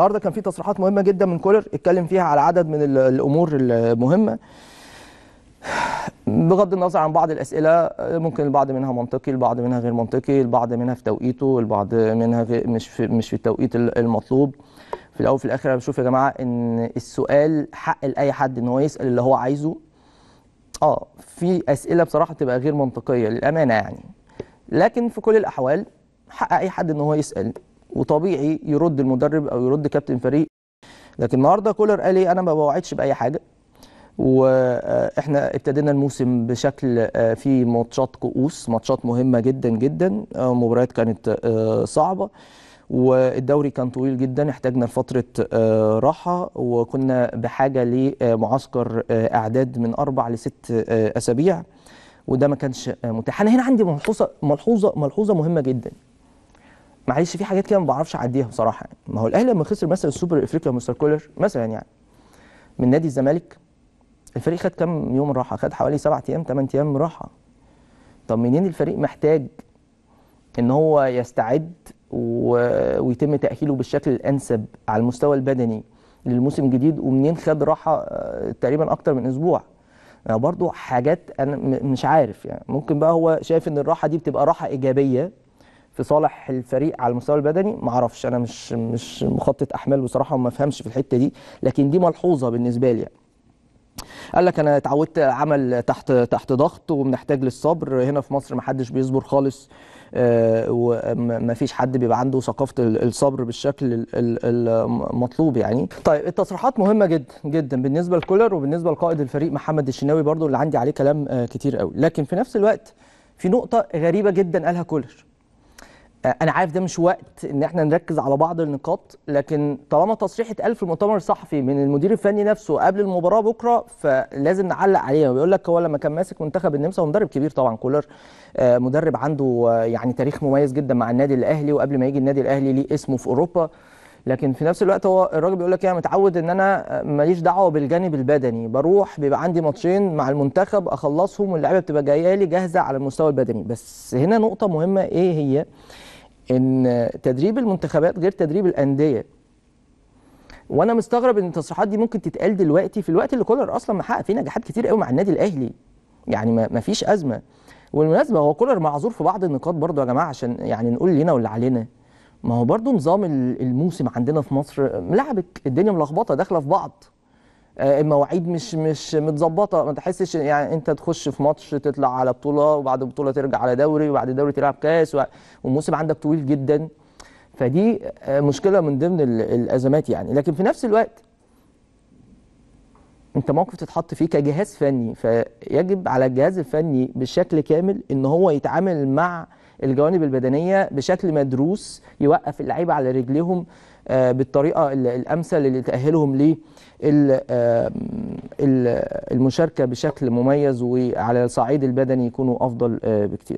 النهارده كان في تصريحات مهمه جدا من كولر اتكلم فيها على عدد من الامور المهمه بغض النظر عن بعض الاسئله ممكن البعض منها منطقي البعض منها غير منطقي البعض منها في توقيته البعض منها في مش في مش في التوقيت المطلوب في الاول وفي الاخر انا بشوف يا جماعه ان السؤال حق لاي حد ان هو يسال اللي هو عايزه اه في اسئله بصراحه تبقى غير منطقيه للامانه يعني لكن في كل الاحوال حق اي حد ان هو يسال وطبيعي يرد المدرب او يرد كابتن فريق لكن النهارده كولر قال ايه انا ما بوعدش باي حاجه واحنا آه، ابتدينا الموسم بشكل آه، فيه ماتشات كؤوس ماتشات مهمه جدا جدا آه، مباريات كانت صعبه والدوري كان طويل جدا احتاجنا لفتره راحه وكنا بحاجه لمعسكر اعداد من اربع لست اسابيع وده ما كانش متاح انا هنا عندي ملحوظه ملحوظه ملحوظه مهمه جدا معلش في حاجات كده ما بعرفش اعديها بصراحه يعني. ما هو الاهلي لما خسر مثلا السوبر الافريقي مستر كولر مثلا يعني من نادي الزمالك الفريق خد كام يوم راحه خد حوالي سبع ايام ثمان ايام راحه طب منين الفريق محتاج ان هو يستعد و... ويتم تاهيله بالشكل الانسب على المستوى البدني للموسم الجديد ومنين خد راحه آه، تقريبا اكتر من اسبوع برضو حاجات انا مش عارف يعني ممكن بقى هو شايف ان الراحه دي بتبقى راحه ايجابيه في صالح الفريق على المستوى البدني ما اعرفش انا مش مش مخطط احمال بصراحه وما افهمش في الحته دي لكن دي ملحوظه بالنسبه لي يعني. قال لك انا اتعودت عمل تحت تحت ضغط وبنحتاج للصبر هنا في مصر ما حدش بيصبر خالص آه، وما فيش حد بيبقى عنده ثقافه الصبر بالشكل المطلوب يعني طيب التصريحات مهمه جدا جدا بالنسبه لكولر وبالنسبه لقائد الفريق محمد الشناوي برضو اللي عندي عليه كلام آه، كتير قوي لكن في نفس الوقت في نقطه غريبه جدا قالها كولر انا عارف ده مش وقت ان احنا نركز على بعض النقاط لكن طالما تصريح اتقال في المؤتمر الصحفي من المدير الفني نفسه قبل المباراه بكره فلازم نعلق عليه بيقول لك هو لما كان ماسك منتخب النمسا ومدرب كبير طبعا كولر آه، مدرب عنده آه، يعني تاريخ مميز جدا مع النادي الاهلي وقبل ما يجي النادي الاهلي ليه اسمه في اوروبا لكن في نفس الوقت هو الراجل بيقول لك إيه، انا متعود ان انا آه، ماليش دعوه بالجانب البدني بروح بيبقى عندي ماتشين مع المنتخب اخلصهم واللعيبه بتبقى جايه لي جاهزه على المستوى البدني بس هنا نقطه مهمه ايه هي ان تدريب المنتخبات غير تدريب الانديه وانا مستغرب ان التصريحات دي ممكن تتقال دلوقتي في الوقت اللي كولر اصلا محقق فيه نجاحات كتير قوي مع النادي الاهلي يعني ما فيش ازمه والمناسبه هو كولر معذور في بعض النقاط برضو يا جماعه عشان يعني نقول لينا واللي علينا ما هو برضو نظام الموسم عندنا في مصر ملعبك الدنيا ملخبطه داخله في بعض آه، المواعيد مش مش متظبطه ما تحسش يعني انت تخش في ماتش تطلع على بطوله وبعد بطوله ترجع على دوري وبعد دوري تلعب كاس والموسم عندك طويل جدا فدي آه، مشكله من ضمن الازمات يعني لكن في نفس الوقت انت موقف تتحط فيه كجهاز فني فيجب على الجهاز الفني بشكل كامل ان هو يتعامل مع الجوانب البدنيه بشكل مدروس يوقف اللعيبه على رجليهم آه، بالطريقه الامثل اللي تاهلهم للمشاركه بشكل مميز وعلى الصعيد البدني يكونوا افضل آه، بكتير